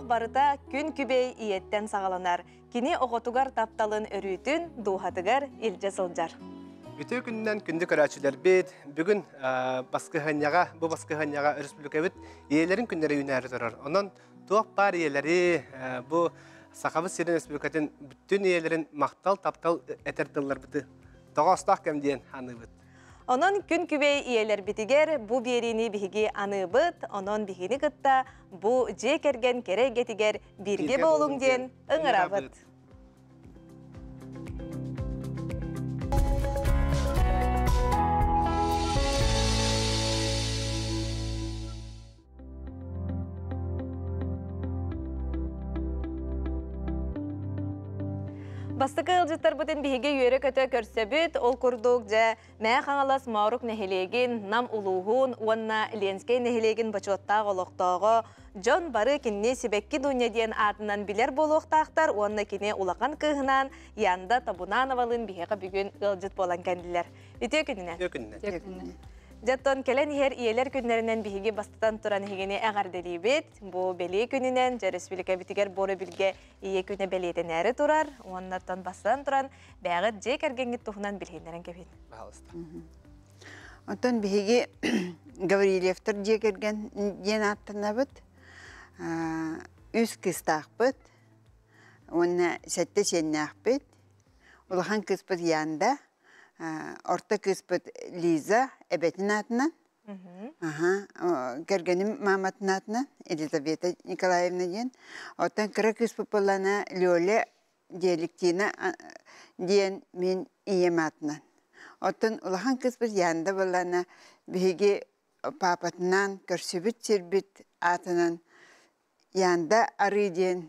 Оқ барыта күн күбей иеттен сағаланар. Кіне оғытуғар тапталын өрүйтін дуғатығар елже сылжар. Үті күннен күнді көрәчілер бет, бүгін ә, басқығаняға, бұл басқығаняға республика бет, иелерін күндері үнәрі тұрар. Онан туақ бар иелері ә, бұл Сақабы Сирен республикатын бүттін иелерін мақтал таптал ә, әтерділлар біті. Тоға ұстақ кәмден ханы Онон күн күбей иелер битигер бу берини биһиги аныбыт онон биһини кытта бу жекерген кетигер бирге болуң ден ыңырабыт. Бастықы ылжыттар бұтын биһиге үйері көтө көрсөбүт ол күрдік жә хаңалас маурук нам ұлуғын, уанна ленский нәхелеген бачуаттағы олықтағы, жон бары кенне себекки дүниеден атынан билер болуқтақтар, уанна кене улакан кығынан, янда табунановалын авалын бүгүн бүгін ылжыт болан кендилер Өте күніне? Жаттон келен ер иелер күннерінен бігігі бастатан әғар хигене әғардерибит. Бу бәлі күнінен жареспилика битигер боры билге ие күне белетен әрі тұрар. Оныннаттан бастан туран бәғыт же кәргенге тухынан билхендерен кебит. Онтан биһиги Гаврилевтер же керген ден аттана бит. Үс кыстақ бит. Онна сәтте сеннақ бит. Улахан кыспыз янда орта э, кыспыт Лиза әбетін атынан, кәргенім маматын атынан, Элизавета Николаевна ден, оттан күрі кыспыт болана диалектина ден мен ием атынан. Оттан улахан кыспыт янда болана бүйге папатынан көрсөбіт сербіт атынан, янда арыден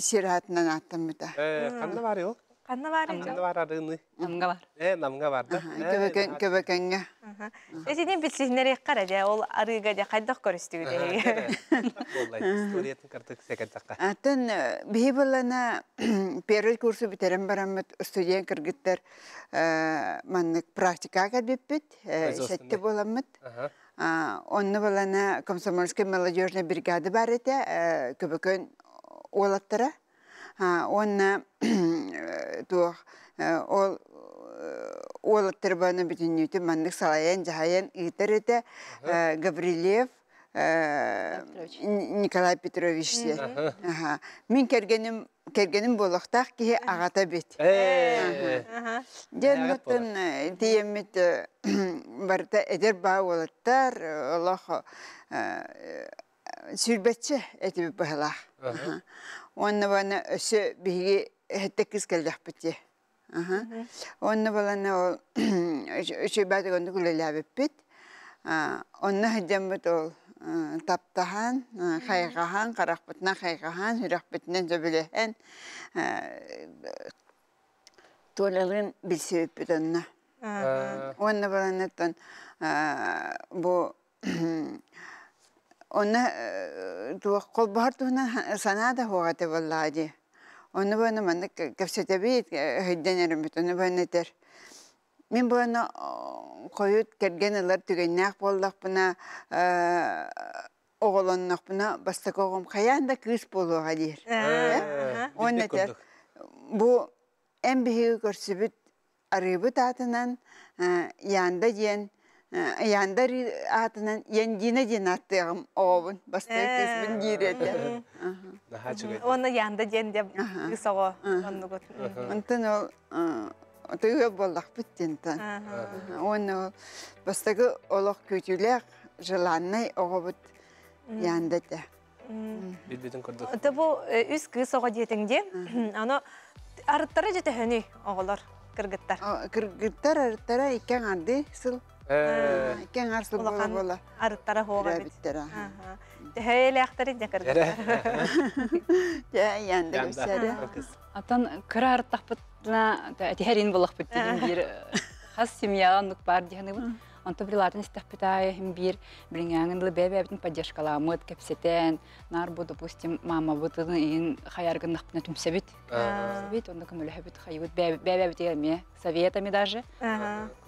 сиратынан аттым бұта. Қанда э, бар Сесинен битсизнер яккара ол первый курсы битерем барам студент кыргыттар маннык практикага биппит, шетте Онны балана комсомольский молодежный бригада бар эте, көбөкөн онна э, туох э, ол э, олаттар баны бүтүннүтү маннык салайын жахаян ыйтар эте Гаврилев Николай Петрович Мен Мен кергеним кергеним болоқтақ ағата бет. Ден бұттын дейемет барда әдер бау Аллах сүрбәтче әтеп бәһәлә. баны өсө биге хәтта Онны баланы ол өсө бәдә гөнде күләләп бит. ол таптахан, хайгахан, карак битна хайгахан, сүрәк битнен җөбеләһән. онны. Онны тон бұл Оны қол Onu duvakkol bahartuğuna sana da huğatı vallahi. Onu bana bana kapsatabi hüddenerim et, оны бөні der. Мен бұны қойыт керген ылар түгеннәк болдық бұна, оғылыннық бұна, басты қоғым қаянда күйіс болуға дейір. Оны тәр, бұл әм бүт көрсібіт бұт атынан, яңда дейін, Яндар э, атынан яндина динаттығым оғын, бастай көзбін Оны янда ден деп қысығы онны көт. Онтын ол э, тұйы болақ біттен тан. Оны ол бастағы олық көтілек жыланнай оғы бұт янда де. оны оғылар, кіргіттар. Кіргіттар екен арды Э, Кен арсы бола бола. Арыттара хоға бит. Атан кыра арыттак битна, хас бар дигәне бу. Анты бир поддержкала мөт кепсетен, нар допустим, мама даже.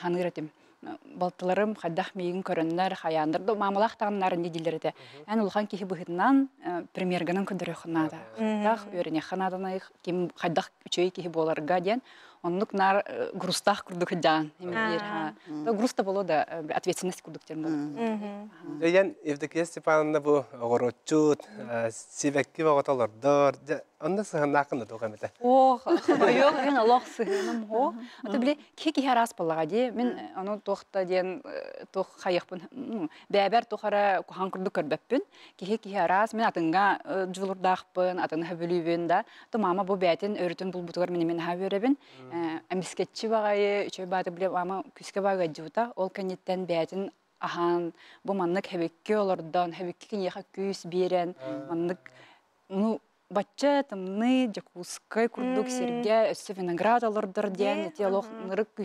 ханыыр этим балтыларым хаддах миигин көрөннөр хаяндыр до мамалах тагыннарын дилерде эн улхан кихи быхытынан э, премьерганын көдөрөхнада дах өрне ханаданай ким хаддах үчөй кихи боларга диен оннук нар э, грустах курдук то груста боло да э, ответственность курдуктер ян евдокия степановна бу огорочут э, себекки боготолордор онда сыгынакын тугамете ох ойок ген алох сыгыным о ата биле кеки харас балага ди мен аны тохта ден тох хаякпын бәбәр тохара кухан курдук көрбөппүн кеки харас мен атыңга жулурдакпын атын хөбүлүбүн да то мама бу бәтин өрүтүн бул бутугар мен хаберебин әміскетчі э, бағайы, үші бары білеп, ама күске баға жуыта, ол кәнеттен бәтін ахан, бұл маннық хәбекке олардан, хәбекке кенеха күйіс берен, маннық, ну, батча, тамны, жакускай, курдук серге, өсі виноград олардар ден, әте олық нұрық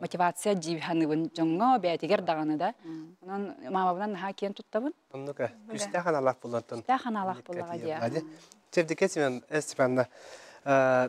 мотивация жейбханыбын, жоңға бәтігер дағаны да. Онан мамабынан наға кен тұттабын. Бұнныка, э, күштәқ аналақ болатын. Күштәқ аналақ болаға дия. Тевдекет мен, әстіпанна, э,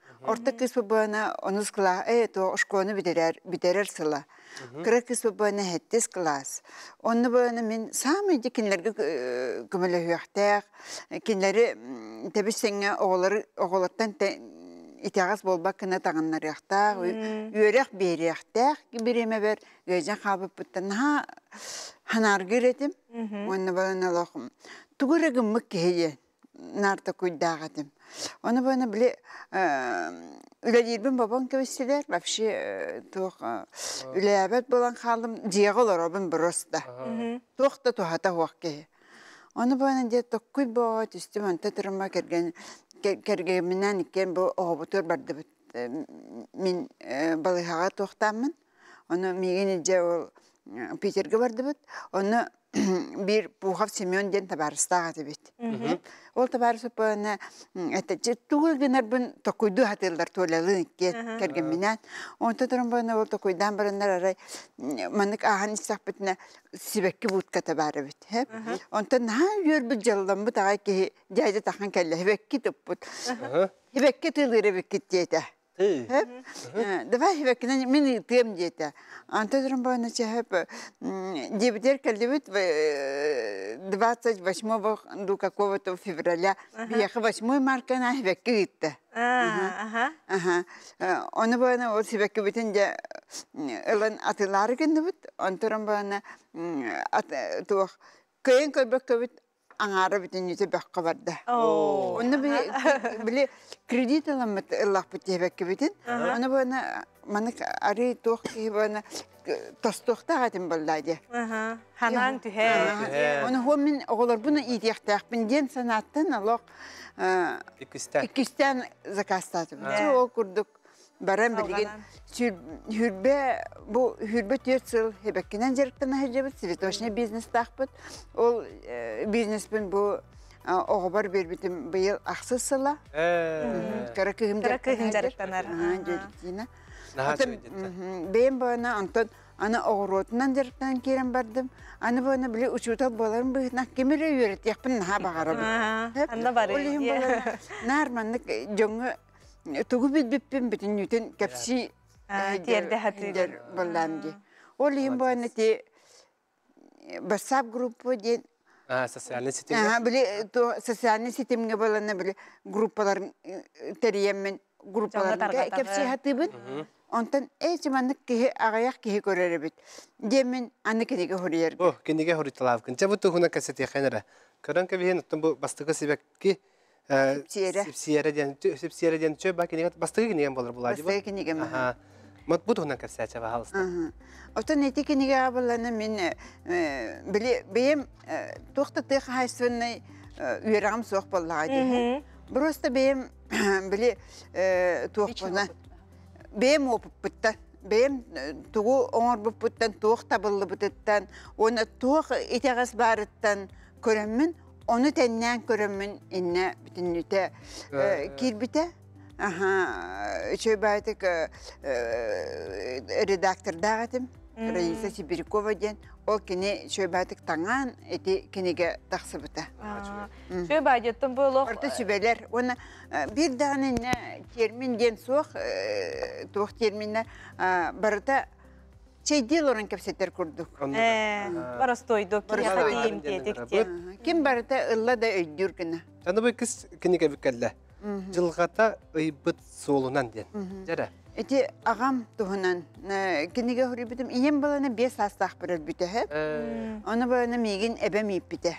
Орта кыс бабана онус кыла, э, ошконы бидерер, бидерер сыла. Кыра кыс бабана хеттес Онны бабана мен самый ди кинлерге э, көмөлө хуяхтак, кинлери табис сеңе оголар оголаттан итагас болбак кына таганнар яхтак, үйрөк бери яхтак, биреме бер гөжөн хабып ханар ха ханар гиретим. Онны бабана лохум. Тугурегим мыккеге нарта куйдагатым. Оны бұны біле үләдербін э, бабан көбістелер, вообще э, тұқ э, үләбәт болан қалым дегі олар обын бұроста. Тұқ та тұхата хуақ кей. Оны бұны де тұққы бұға түсті мөнті тұрыма кергемінен иккен бұл оғабытыр барды бұт. Мен балығаға тұқтамын. Оны мегені еде ол Петерге барды бұт. Оны bir бухав Семен ден табарыстаға дебет. Ол табарысы пөне, әті түгіл гінар бүн тоқуйды хатылдар туалалын керген менен. Онта тұрын бөне ол тоқуйдан бірінлер арай, манык ахан исақ бітіне сибәкке бұтқа табары бет. Онта нахан үйір бұл жалдан бұт аға кей, жайды тақан кәлі, хебекке тұп бұт. Хебекке тұлыр хебекке дейді. Э? Э? Э, давай хевекнен мен итем дете. Анта драмбана чехеп дебетер калдевит 28 до какого-то февраля. Бияха 8 марта на хевеке итте. Ага. Оны бана ол хевеке битен де элен атылары кендебит. Анта драмбана туах кайын кайбек кабит аңары бүтіннете баққа барды. Оны біле кредит аламыз ұлақ э, бүті бәкке бүтін. Оны бұны әрі тұқ кейі кейбаны тұстықта ғатым болады. Ханан түхе. Оны хо мен оғылар бұны идияқтақ. Мен ден санаттың ұлақ үкістен э, 200 закастатым. Ол күрдік баран билигин хүрбе бу хүрбе төрт жыл хебеккинен жериктен ахыжыбыт цветочный бизнес тахпыт ол э, бизнеспен бу э, оғобар бербитим быйыл аксыз сыла э. кара кыгым жарыктанар жөлүктина бэйин бана онтон ана огоротунан жарыктан кирен бардым аны бана биле учутал боларын быхнак кемире үйрөт якпын наха багарабыт анда бар нар маннык жоңу тугу билбиппин бүтүннүтүн кепси тердехатыгер боллам ди ол им буаны ти барсап группа ден социальный сетим биле то социальный сетимге болана биле группалар териеммен группаларга кепси хатыбын онтан эчиманнык кихи агаяк кихи көрөрөбүт демин аны кинеге хуриерге о кинеге хуриталавкын жабы тухуна касетехенера көрөнкө биен оттон бу бастыгы себекки Сепсиере. Сепсиереден, сепсиереден чөп ба кенеген, бастығы кенеген болар бұл адебы? Бастығы кенеген ма? Мат бұд ғынан кәпсі әчәбә халысты. Ота нәті кенеге абыланы мен бейім тоқты тұйқ хайсвынны үйерам соқ болла адебы. Просто бейім біле тоқтына. Бейім опып бұтты. Бейім тұғы оңыр бұп бұттан, тоқ табылы бұттан, оны тоқ етеғіз барыттан көремін, Onu tenden körümün inne бүтін e, kirbite. Aha, şey baytık redaktorda gidim. Раиса Сибирикова ден, ол кене шөйбәдік таңан әте кенеге тақсы бұта. Шөбә бұл оқ... Оны бір термин соқ, туық терминна барыта чей орын кепсетер күрдік. Барастойдық, кесадейім дедіктен. Кем барыта ылла да өйдір күні. Аны бұй кіс кінеге бүккәлі. Жылғата ұйбыт солынан ден. Жәрі. Эти агам туһунан киниге хүрүбүтүм ием баланы бес астах бирер бүтөһө. Оны баланы мигин эбемип бите.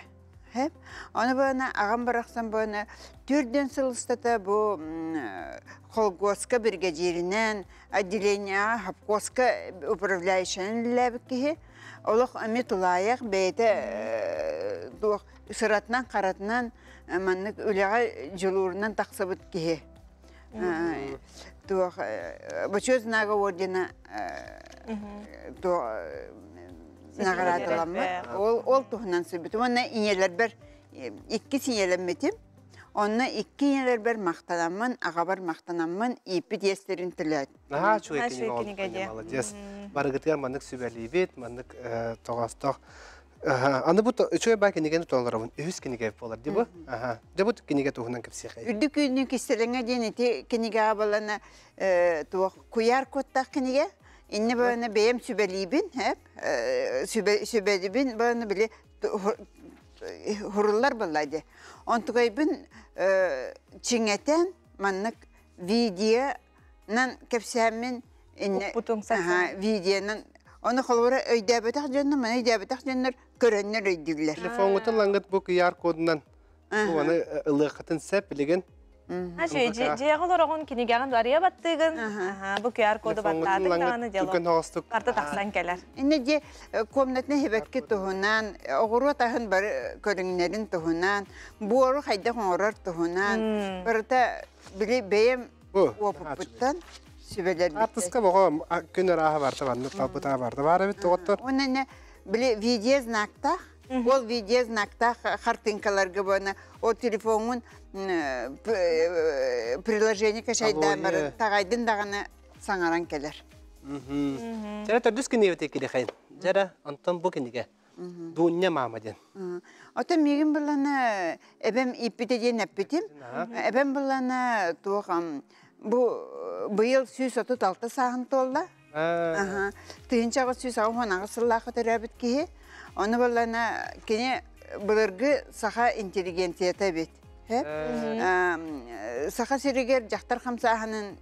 Хәп, аны бана агам бараксан бана төрдән сылыстата бу холгоска бірге жерінен, отделение хапкоска управляющен ләбкеһе олох амет лаяк бәйтә э, дух сыратнан каратнан э, манны үліға җылурнан таксабыт кеһе. Э, дух бочознага ордена дух Ол, ол тұғынан сөйбітім. Онна инелер бір, екі синелен бітім. Онна екі инелер бір мақтанамын, ағабар мақтанамын, дестерін Аға, екенің ол, молодец. тоғастық. Аны Инне бәне бәем сүбәлибин, һәп, сүбәлибин бәне биле хуруллар булайды. Онтугайбин чингәтән маннык видео нан кепсәмен инне видеонан Оны холвара өйдә тах җанны, менә өйдәбе тах җаннар көрәннәр өйдүләр. Телефонга тылангат бу QR кодынан. Аны ылыгытын сәп билеген Ашүй, жияғы лорағын бария баттығын, бұ QR коды баттадың дағаны делу. Барты тақсан келер. Ені де комнатны хебекке тұхынан, оғыру атағын барды, біле видео ол видез накта хартынкаларга бана ол телефонун э, приложение кашайдамыр тагайдын дагана саңаран келер жара төрдүс күн эбете килехен жара онтон бу киниге дуунне маамаден Ата мегин булана эбем иппите ден эппитим. Эбем булана тугам бу быйыл сүз отут алты сагын толла. Тыынчагы сүз агы хонагы сыллахы терәбит киһи. Оны болана кене бұларғы саха интеллигенцията бет. Э, э, саха сүрігер жақтар бұт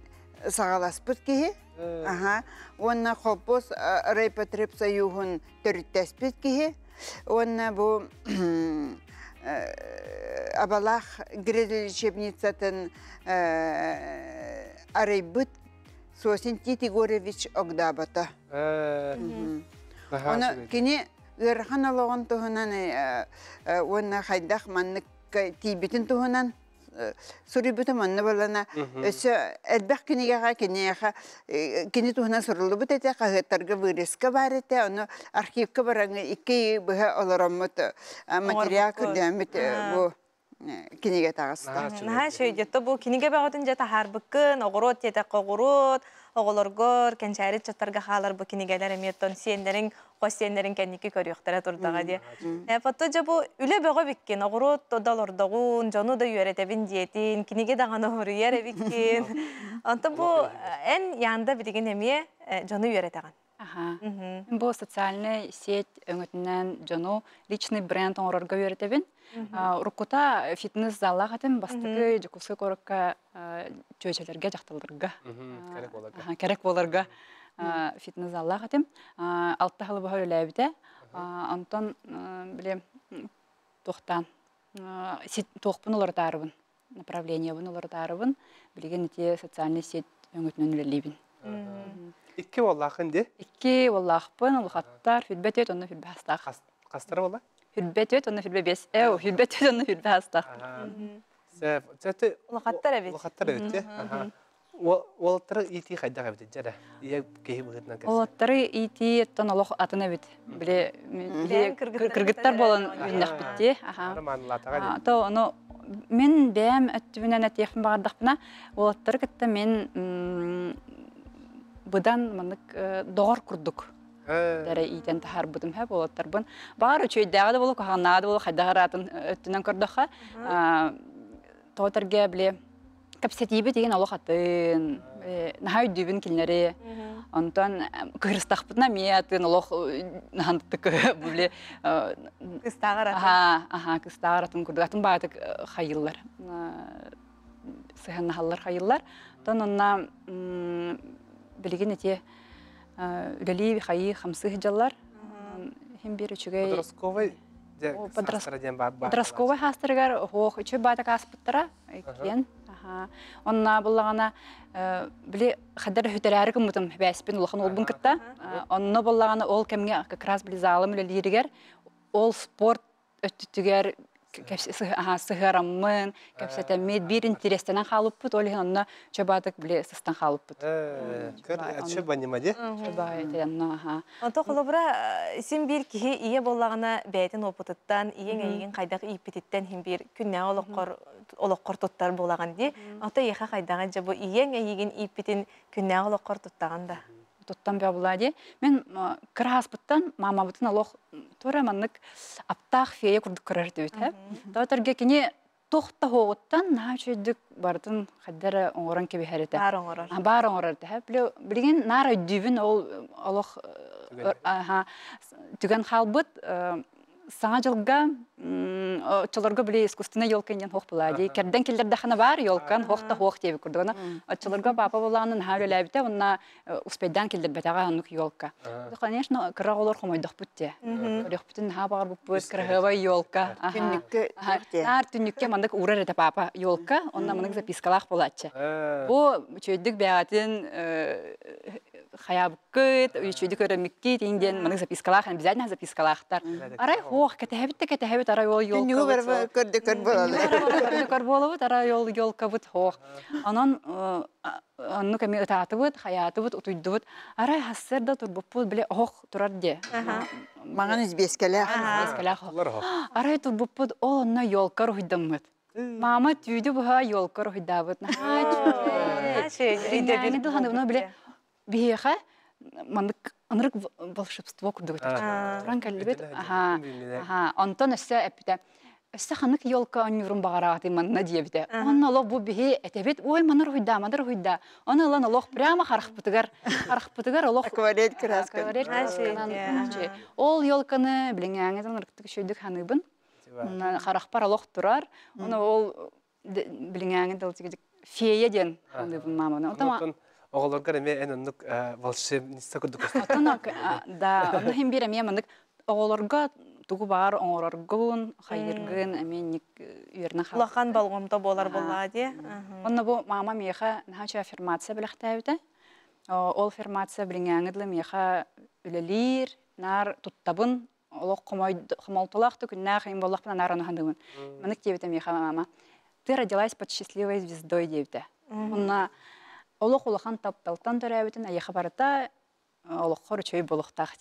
кейі. кеге. Э. Ага. Онна сайуғын түріттес бұт кейі. кеге. Онна Абалақ абалах грезель арай бұт Сосин Титигоревич Огдабата. Оны кене Өрхан олоғын тұғынан э, э, оны қайдақ маннық э, тейбетін тұғынан сүрүбүтү манна балана өсө элбэх кинигеха кинеха кини туһуна бар эте ону архивка бараңы икки быһа олороммут материал кырдэмит бу киниге тагыста. Наһа сөйдетті бұл киниге бағытын оғырот оголоргор кенчарит чаттарга хаалар бу кинигелер эмиеттон сиендерин хос кенники көрүөктөрө турдага дие потто же бу үлө бого биккин огурут одолордогун жону да үйөретебин диетин киниге даган оруер эбиккин онто бу э, эн яанда билигин эмие э, жону үйөретаган Бу социальный сеть өңөтүнөн жону личный бренд Рукута фитнес зала хатым бастыгы жукусу коракка жөөчөлөргө жакталдырга керек боларға. фитнес зала хатым алтта хылы бахар элебите Антон, біле тоқтан. Тоқпын олар дарыбын направление бұн олар дарыбын билген ити социальный сеть өңөтүнөн элелибин икки боллахын де икки боллахпын улхаттар фидбетет онно фидбастах кастар болла Hürbe tüt onu bes. onu бит. Биле мен бәм дәрә э. итен тахар бутым һәп олаттар бун бар үчөй дәгә дә болок хана да болок хайда гаратын э, өттүнөн көрдөкха тотерге биле капсетибе деген олок атын э, нахай дүбүн килнери онтон кырыстакпытна миятын олох нандык буле кыстагара аха аха кыстагаратын курдугатын баатык хайыллар сыханнахаллар хайыллар тон онна билигин эти үләли э, хайы хамсых жаллар э, хим бир үчүгө подростковый подростковый хастыргар хох үчү бата каспыттара э, кен онна буллагана били хадар хүтәләре кымытым бәспин улхан улбын кытта онна буллагана ол кемге как раз били залым үләлиригер ол спорт өттүтүгер сыгыраммын кепсете мед бир интерестенен халыппыт олихин онна чобатык биле сыстан халыппыт э, көр понимаде онто холобура э, син бир кихи ие боллагына бээтин опыттан иең эйигин кайдак ийпититтен хим бир күннэ олоккор олоккор туттар булаган ди онто иха кайдаган же бу иең эйигин ийпитин күннэ олоккор туттаган да тоттан бе булади мен краспыттан мама бутын алох тора маннык аптах фея курдук көрөр дейт хэ датарга кини тохта хоғыттан на чөйдік бардың қаддары оңғырын кебе хәріті. Бар оңғырар. Бар оңғырар дәһә. Э? Білген нара дүбін ол олық түген қалбыт саңа жылга отчаларга биле искусственный елка инен хох була ди керден келдерде хана бар елкан хохта хох деби курдугана отчаларга бапа буланын хавелебите онна э, успейдан келдербетага анук елка конечно кыра олор хомойдох бутте кырых бүтүн ха бар буп бут кырыгыбай елка түннүкке ар түннүкке мандык урар эте папа елка онна мындык запискалах булатчы бу чөйдүк бэатин э, хаябкыт, үчүдү көрөмүкки тиңден мыны запискалах, обязательно запискалахтар. Арай хох, кәтәһәбит кәтәһәбит арай ул ел. Дүнү бар көрдө көр болот. көр болот, арай ул кабыт хох. Анан э, анны кәми ататыбыт, хаятыбыт, утуйдыбыт. Арай хәссәр дә турбуппут биле хох турар Арай турбуппут Мама түйді бұға елкор хуйдабыт биһиэхэ маннык ынырык волшебство курдугут туран кэллибит аха аха онтон өссө эппите ханык елка оннюрун багарагаты манна диебите бу ой манар хуйда манар хуйда прямо харахпытыгар харахпытыгар олох акварель красканан ол елканы билиңяңызан ырыктык шөйдүк ханыбын харахпар олох турар оны ол билиңяңы дылтигидик фея ден ханыбын оголоргар эме эн оннук э, волшебница курдук отонок да оннахим бир эме мындык оголорга тугу баар оңороргун хайыргын эменник э, үерне хал лахан балгомто болар болла де онно бу мама меха нахача аффирмация билахтаевда ол фермация билиңаңыдлы меха үлелир нар туттабын олох хомолтолахты күннах им боллах бана нараны хандыбын мынык дебите меха мама ты родилась под счастливой звездой дебите онна mm -hmm олох улахан тапталтан төрәбитин аяха барыта э, олох хор чөй болуктах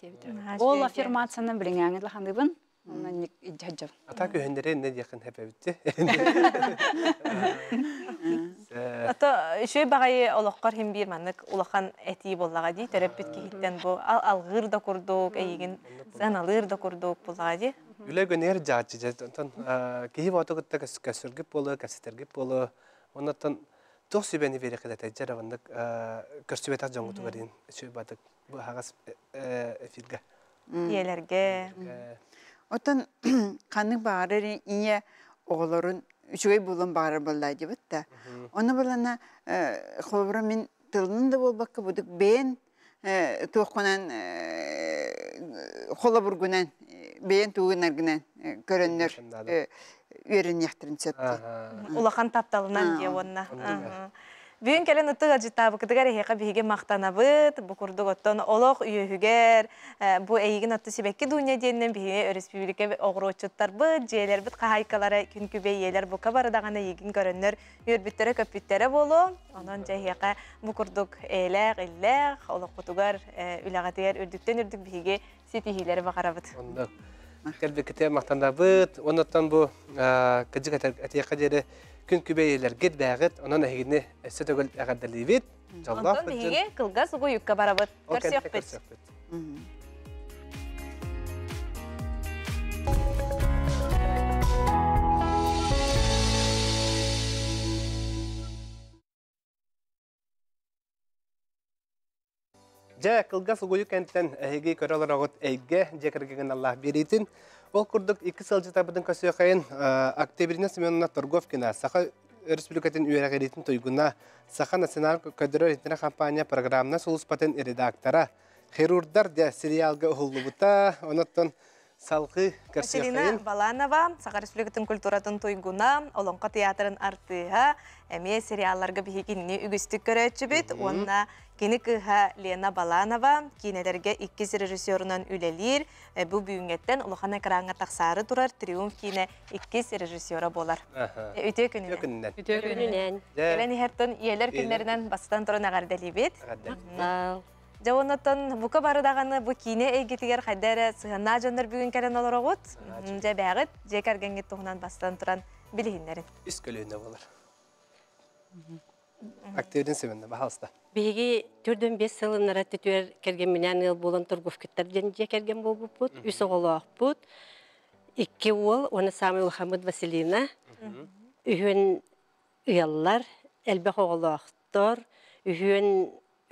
Ол аффирмацияны ник Ата көһендәре не дигән хәбәбитте. Ата шөй багай бир улахан әти буллага ди төрәп бу ал алгыр да курдук, әйген саналыр да курдук ди тох сүбени верек да тәҗәр авындык бу хагас иелерге отон каны бары ие оголорун үчөгөй булун бары болда дибет да аны булана хобра мен тылын да болбакка будук бен холобургунан бен үйерін яқтырын Улақан тапталынан де онна. Бүйін кәлен ұттыға күдігер мақтанабыт, оттон олық үйігігер, бұ әйігін отты себекке дүния денінен бігі өріспебілікке оғыр отчыттар бұт, жиелер бұт қағайкалары күнкүбе елер бұқа барыдағаны егін үйірбіттері болу, Онан жай еқе бұ тербекете мақтанабыт оннаттан бу кыжык атыяка қадері күн күбейлер гет бәгыт онан әһигине Жа қылғас сугуйу кенттен эһиги көрөлөр огот эйге жекирген Аллах беретін. Ол курдук 2 сыл жытабыдын көсөйкайын октябрьне Семеновна Торговкина саха республикатын үйрәгеритин тойгуна саха националь көдөрөр интернет кампания программна сулус патен редактора хирургдар да сериалга улубута оноттон салқы Василина Баланова, Сағар Республикатын культуратын тойгуна, Олонқа театрын артыға, әме сериалларға бігегеніне үгістік көрәтші бет. Онына кені Лена Баланова, кинелерге иккіз режиссерынан үлелер, э, бұл бүйінгеттен ұлғана қыраңа тақсары тұрар триумф кине иккіз режиссера болар. Өте күнінен. Өте күнінен. Келен иелер күнлерінен бастан тұрын ағардалибет. Жауынатын бұқы барыдағаны бұ кейіне әйгетігер қайдары сұғына жандыр бүгін кәрін олар оғыт, жә бәғіт, жә кәргенге тұғынан бастан тұран білігіндерін. Үс көліңді болар. сөмінді, бағалыста. Беге түрден бес сылын кәрген ел болын тұрғыф кіттерден жә бол ол, оны Василина,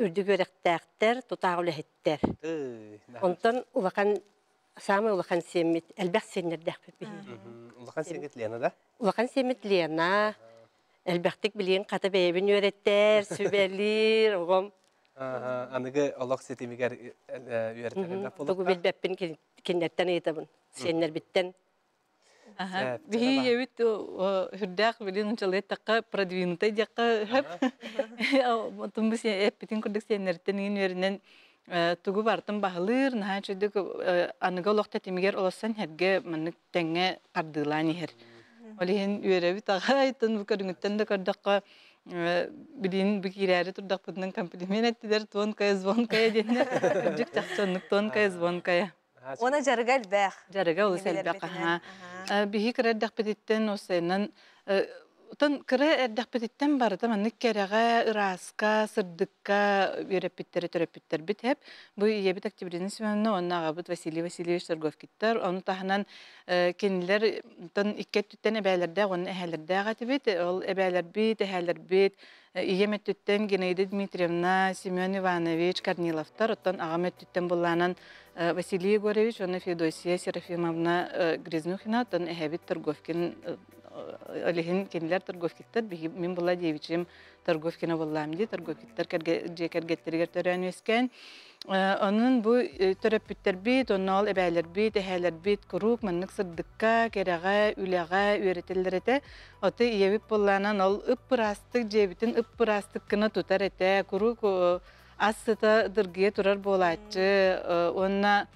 үрдүгөректээхтер тутаагулэһиттер онтон улахан самый улахан семмит элбэх сеннердэхпипи улахан семмит лена да улахан семмит лена элбэхтик билиин ката бэйбин үөреттер сүбэлир огом аныгы олох сетимигер э, э, үөртэгендапболтогубилбэппин киннеттен ыйтабын сеннербиттен Дии ебит хүрдәк билин унчалай таққа продвинутой жаққа хөп. Тумбыс эппитин күрдік сенерттен ин верінен тугу бартын бағылыр, нахан чүдік аныга олоқта темигер олосан хәрге мынык тәңе қардылан ихер. Олихен үйрәбит аға айтын бүкөріңіттен да көрдіққа билин бикирәре турдак бүтнең комплимент әттеләр тонкая звонкая дигәндә. Җик чакчанлык тонкая звонкая. Она jarga elbaq. Jarga o'zi elbaq ha. Bihik reddaq Тон кыра эрдэхпититтен барыта маннык кэрэҕэ, ыраска, сырдыкка үйрэппиттэрэ төрөппүттэр бит хэп. Бу иебит Октябрина Семеновна оннаагабыт Василий Васильевич Торговкиттер. Ону тахынан кинилер тон иккет түттен эбээлэрдээх, онун эһэлэрдээҕэ тибит. Ол эбээлэрбит, эһэлэрбит. Иеметтүттен Геннадия Дмитриевна, Семен Иванович Корниловтар, оттан агаметтүттен булланан Василий Егорович, оны федосия Серафимовна Грязнюхина, оттан эһэбит Торговкин олиһин кимилер торговкиттер мин була девичим торговкина буллам ди торговкиттер кергеттергер төрөн өскөн э, онун бу э, төрөппүттер бит оннол эбээлер бит эхээлер бит курук маннык сырдыкка керага үлага үйрөтелерете оты иебип булланан ол ыппырастык жебитин ыппырастык кына тутар эте курук э, ассыта дыргые турар болачы онна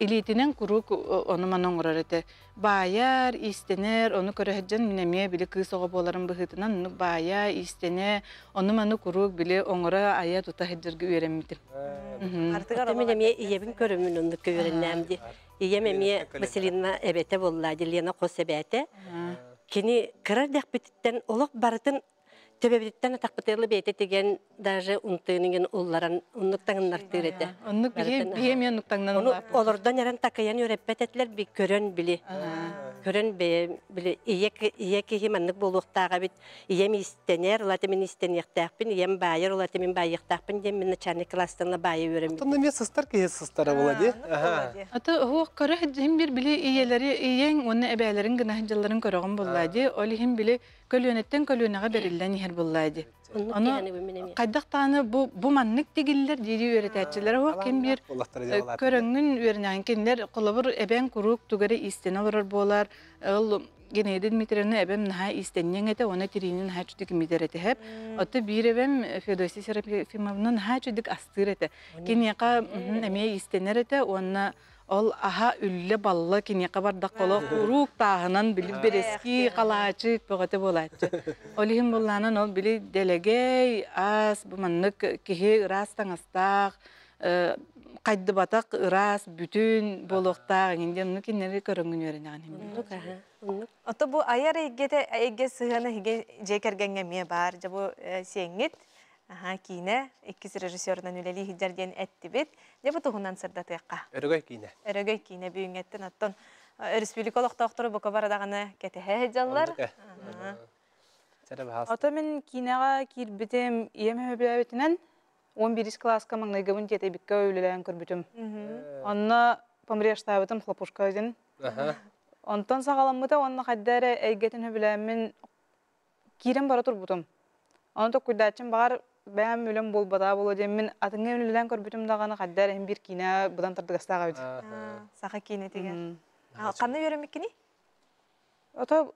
Илитинен курук оны манон урар эте. Бааяр, истенер, оны көрөһөджөн минемие били кыз ого боларын быхытынан ну бая, истене, оны маны курук били оңора ая тута хеджерге үйренмитим. Артыгар минемие иебин көрөмүн онду көйрөннәмди. Иемемие мәсәлинна эбете болла, Елена Косебете. Кини кирәр дәхбеттен олоқ барытын төбебеттен атақпытылы бейті деген даже ұнтыңын ұлларын ұннықтаңынлар түйреті. Ұннық біге біге мен ұннықтаңнан ұлап. Олардан әрін тақиян өреппет әтлер бі көрін білі. Көрін білі. екі кеге мәннік біт, бит. Ие ми истенер, ұлаты ем байыр, ұлаты мен байықтақпын, дем мен начальник класстыңла байы өрім. Тұнны мен сыстар кеге сыстары болады. Аты ұғық көрі хем бір білі иелері, иең оны әбәлерін гынахынжаларын көріғым болады. Олі хем білі көлөнеттен көлөнөгө берилген ихер буллайды. Аны кайдактаны бу бу маннык дигиллер дири өретәчилер ок ким бир э, көрөңгүн өрнән киндер кулыбыр эбен курук тугары истене барар болар. Ул Генеди Дмитриевна эбем наха истеннен эте оны тиринин хачдык мидерете хеп. Аты бир эбем Федосия Серафимовнан хачдык астырете. Кинека эме истенерете оны ол аха үлле балла кине кабардак коло урук біліп билип берески калаачык бөгөтө болаачы олихим булланын ол били делегей ас буманнык кихи ырас таңастак э, кайды батак ырас бүтүн болуктак инде муну кинери көрөнгүнүөрүнаган ото бу аяр эйгете эйге сыгана хиге жекергенге ме бар жабу э, сеңит Аха, кине, иккис режиссерынан үлелі хиддерген әтті бет. Дебі тұғынан сырдаты әққа? Өрігөй кине. Өрігөй кине бүйін әттін аттон. Республикалық тоқтыры бұқы барадағаны кәтіхе әдялар. Ата мен кинеға кирбітем емі өбіләбетінен 11 класқа маңнай гавын тет әбікке өйлілән көрбітім. Анна помрешта хлопушка өзін. Онтан сағаламыда онна қаддәрі әйгетін өбіләмін кирен бара тұр бұтым. Оны тұқ бәм үлем бол бата боло дем мен атыңа көр көрбүтүм даганы каддар эм бир кина будан тырдыгастага бит. Саха кине деген. А кандай берем кини? Ото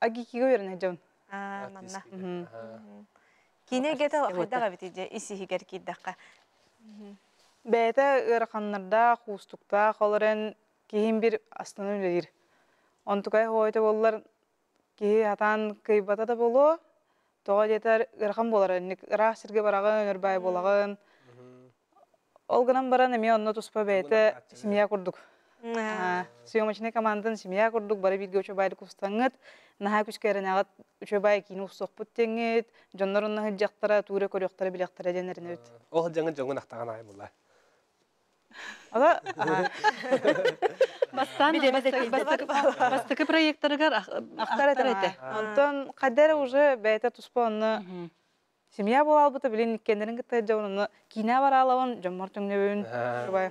аги киге берен жон. А, манна. Кине гета кайдага бит иде иси хигер киддакка. Бәйте ырқаннарда хустукта холорен кийин бир астынан үлелер. Онтукай хойто боллар кии атан кыйбата да боло, тоҕо диэтер ырахан буолар энник ыраах сиргэ барагын өнөрбай буолагын ол гынан баран эми онно туспа бэйэтэ семья курдук съемочный командын семья курдук бары биирге учебайлык устаңыт наһаа күчкээринагат учебай кини устокпут теңит дьоннор онно хыджактара туура көрүктара билектара денеринебит ол хыджаңы жоңун актаган ай булар Ала бастан бастыкы проекторыгар актар эте. Антон кадәр уже бәйтә туспанны семья болалбыты билен иккендерин кытта жауны кина баралавын жомор төңнөбүн турбай.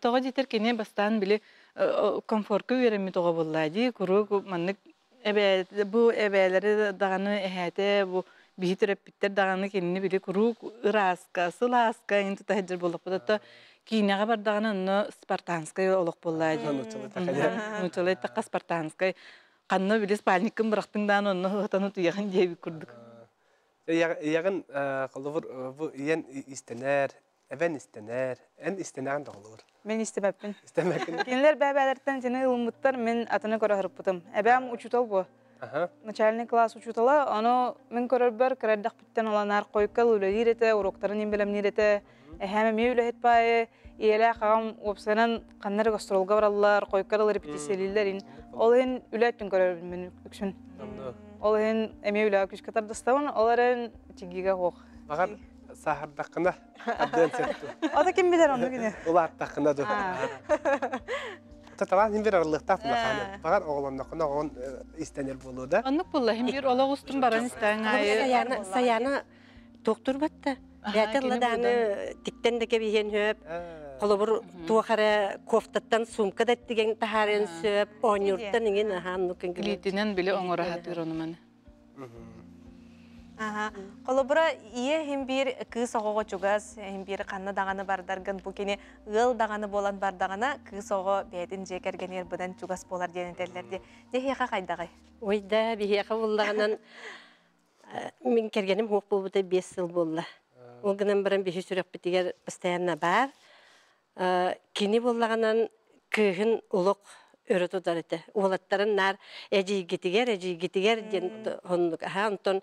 Тога дитер кине бастан биле э, э, комфорткы береме тога буллады. Куру маннык эбе бу эбелери даганы эхете бу бихитереп биттер даганы кинни биле куру ыраска, сыласка инту таһҗир булып. Бу Киняға бардағына ұны спартанскай олық болла дейін. Нучалай таққа спартанскай. Қанна білес пальниккін бірақтың дағын ұны ұтаны тұяғын дейбі күрдік. Яғын қылығыр, бұл ең истенер, әбән истенер, ән истенерін доғылығыр. Мен истемәппін. Истемәппін. Кенілер бәбәлерттен сені ұлымыттар, мен атыны көрі ғырып бұтым. Әбәм ұчутал бұл начальный класс учутала, оно мен көрөрбөр кэрэрдах биттен оланар койкал үлелирете, уроктарын ембелемнирете, әһәме ме э, үлехет бае, иелә қағам опсанан қаннар гастролға баралар, койкал репетициялилерин, ол ен үләттен көрөрбүн мен үксүн. Ол ен эме үлә күш катардастан, олар ен тигиге хоқ. Багар сахардақына әбден сетті. Ата кем билер оны кине? Улар тақына ду. Та талан хим бир орлыкта кулакан. Багар оглонда кына он истенер болуда. Аннык булла хим бир ола устун баран истен. Саяны саяны доктор батта. Бәтелле даны тиктен де кебиен хөп. Холобур тухара кофтаттан сумка да тиген тахарен сөп. Он юрттан инген хан нукын. Литинен биле оңора хатыр оны мен. Қолыбыра ие хембир кыз оғоға чугас, хембир қанны дағаны бардаргын бұл кені ғыл дағаны болан бардағына кыз оғы бәйдін жекергенер бұдан чугас болар денетерлерде. Дехеға қайдағай? Ойда, бехеға болдағынан э, мен кергенім хоқ болбыда 5 жыл болды. Э. Ол гынан бірін 5 сүрек бітігер постоянно бар. Э, кені болдағынан күйін ұлық өрөтө дарыты. Олаттарын нар әжей кетігер, әжей кетігер, ден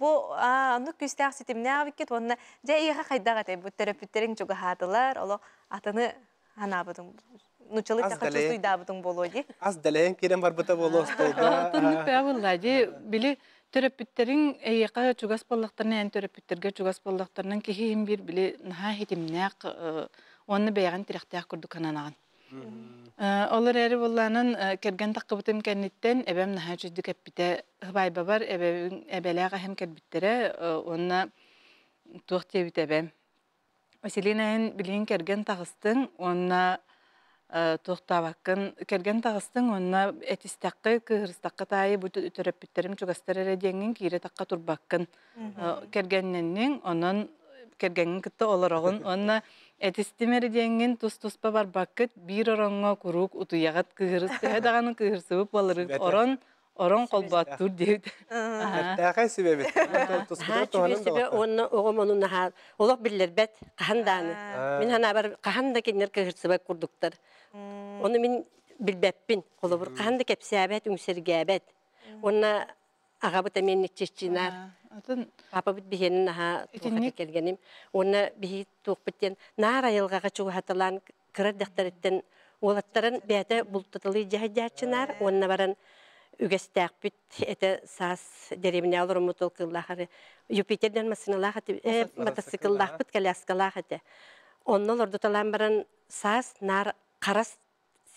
бу аны күстәк ситемне авыккет онна дә иһа хайдага тә бу терапевттерин чуга хатылар оло атаны анабыдың нучылык та хачу суйдабыдың болоди аз дәләен керем бар бута болос толда тунны пәвелла ди били терапевттерин эйяка чугас боллактарны ан терапевттерге чугас боллактарнын кихим бир били наха хитимнәк э, онны бәяган тирәхтәк күрдүк ананаган Э, олар әрі болланын э, керген таққыбытым кәнеттен әбәм наһа жүзді кәппіте хыбайба бар әбәлі ағаһым кәрбіттері э, онна туақ тебіт әбәм. Василинаһын білген керген тағыстың онна туқтабаккын керген тағыстың онна этистаққы кыһырыстаққы таайы бут төрөппиттерим чугастар эре диэнгин таққа такка турбаккын кергенненнин онон кергенин кытта олорогун онна Этистимерденген тус бар барбаккыт бир оронго курук утуягат кыгырыс тәһәдәгәнең кыгырсыбып балырык орон орон колбат тур дейді. Тәһә себебе. Туспа тоһанын да. Онны огымонун наһар. Олоп биллер бет каһанданы. Мин хана бар каһанда кенер кыгырсыбып құрдықтар. Оны мен мин билбеппин. Колобур каһанда кепсәбәт үңсергәбәт. Оны Ағабыт әменнік чеччинар. Папабыт бігенін аға туғаты келгенім. Оны бігі туғпыттен нар айылғаға чуғатылан кірір дақтарыттен олаттарын бәді бұлттытылы жағдячынар. Э. Оны баран үгестәк бүт әті сас деревіне алыр ұмытыл кыллағары. Юпитерден масыналақ әті, э, мотоцикллақ бүт кәләскалақ әті. Онныл ұрдыталан барын сас нар қарас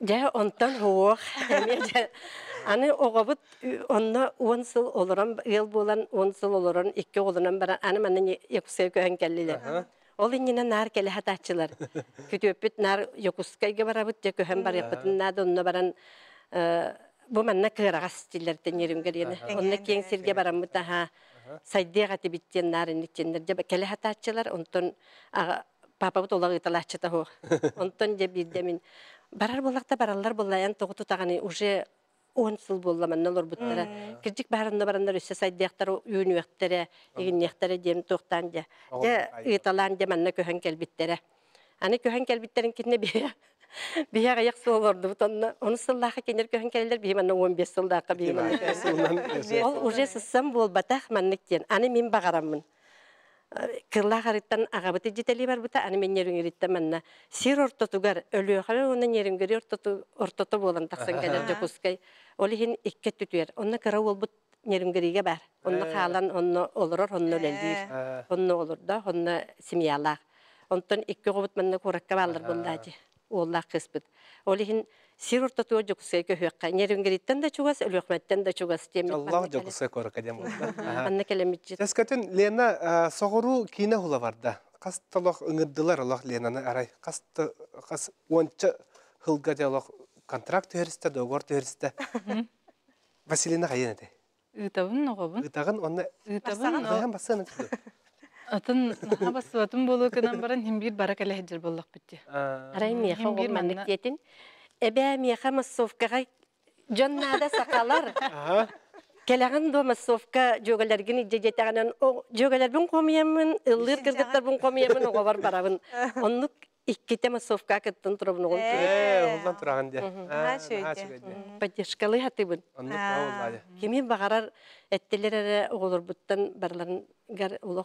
Дә онтан хоох. Аны огабыт онна 10 сыл олоран, ел болан 10 сыл олоран, икке олоран баран, аны менен якусай көһөн келлилер. Ол иннене нар келе хатачылар. Күтөппүт нәр якускайга барабыт же көһөн бар япытын нада онна баран бу менне кырагас тилер тенерим келене. Онна кең сирге баран мыта ха. Сайдега тибиттен нар ниттендер же келе хатачылар, онтон папа бут олагы талачыта хо. Онтон же бирде барар боллақта бараллар боллаян тоғыту тағаны уже он сыл болла манна лор буттара барында баранна баранна рүссе сайдяктар үйүн егін игиннектере дем тоқтан де де ыталан де манна көһөн келбиттере аны көһөн келбиттерин кинне бия бия гаяк солорду бутанна он сыллаха кенер көһөн келдер бия манна 15 сылдака бия манна ол уже сыссам бол батах манниктен аны мен багараммын кылла харыттан агабыты жетели бар бута аны мен нерүңүритте манна сир ортотугар өлүөхара уна нерүңгүри ортоту ортото болан таксан келер жокускай ол икке түтүер онна кыра болбут нерүңгүриге бар онна э. хаалан онно онно э. Э. онно да онтон икке манна куракка сир урта туа жоксай көһөккә нерүнгериттен дә чугас өлөхмәттен дә чугас теме Аллах жоксай кора кадем анна келемичи Тескатын Лена согору кине хула Қасты касталах ыңыддылар Аллах Ленаны арай Қасты кас онча хылга диалог контракт төрөстө договор төрөстө Василина кайын эде Ытабын ногобун онна Ытабын ногобун басын Атын наха басып атын болу кынан баран химбир барак эле хеджер боллак битти. Арай меха ол маннык диетин эбе меха массовкага жоннада сақалар. Келеген до массовка бұн қомиямын, жөгөлөрбүн комиямын ыллыр кыргыттарбын комиямын оговар барабын оннук икките массовка кыттын туробнугун улан э. э, тұрабын. де поддержкалы хатыбын кими багарар эттелерере оголорбуттан барларын Поддержкалы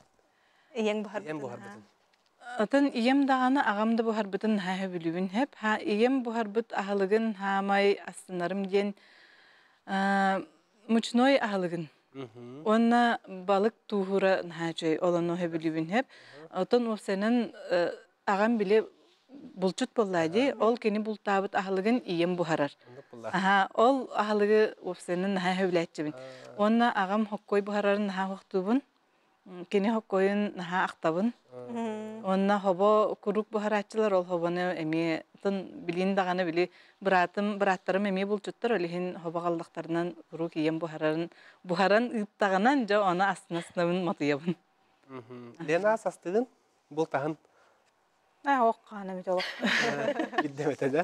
Иен бұхар бұтын. Иен бұхар бұтын. Атын ием дағаны ағамды бұхар бұтын хәхі білуін хәп. Ха ием бұхар бұт ағылығын хамай астынарым ден ә, мұчной ағылығын. Онна балық туғыра нәжей олану хәп білуін хәп. Атын осенен ә, ағам біле булчут боллади, ол кені бултабыт ағылығын ием бұхарар. Ол ағылығы осенен хәхі біләтчебін. Онна ағам хоккой бұхарарын хәхі кини хоккойун наха актабын онна хобо курук бахарачылар ол хобону эми тын билин даганы били братым браттарым эми булчуттар олихин хобо калдактарынан курук ием бухарарын бухаран ыттаганан жо оны астына сынабын матыябын лена састыгын бул тахын а оккаанамит олок иддеметеде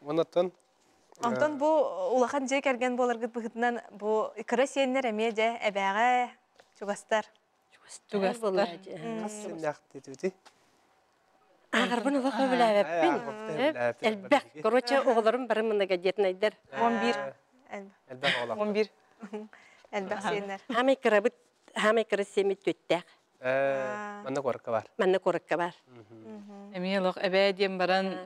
Онаттан Антон бұл улахан же керген болар гыт быгытнан бу икра сеннер эме же эбәгә чугастар. Чугастар. Кассынлакты диде. Агыр буны вака беләбеппин. Элбәк, короче, огларым бер менә гәҗетнәйдер. 11. Элбәк оглар. 11. Элбәк сеннер. Һәм икра бит, семит төттәк. Манна коркабар. Манна коркабар. Эми лох эбе дем баран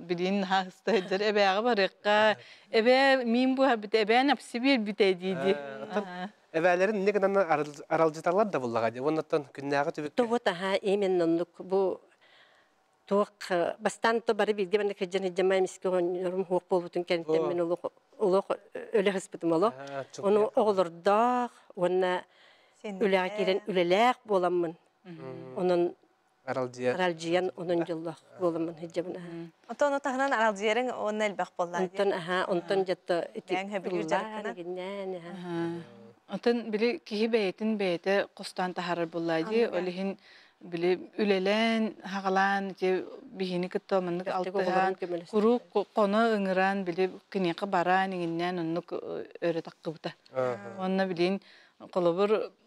билин хаста дер эбе ага барыққа. Эбе мин бу хабит эбе напси бир бите диди. Эбелерин не гана аралжыталар да буллага ди. Оннаттан күннәгә төбөк. Вот аха именно нук бу туак бастан то бары билге мен кеҗен җәмәмис көн ярым хук булбутын кәнтем мен улук улук өле хис Оның Оны огылдак, оны үләгә кирен боламмын. Оның Аралдияр. Аралдиян онын жыллах боламмын хиҗабына. Ата аны әлбәк боллар. Онтан бара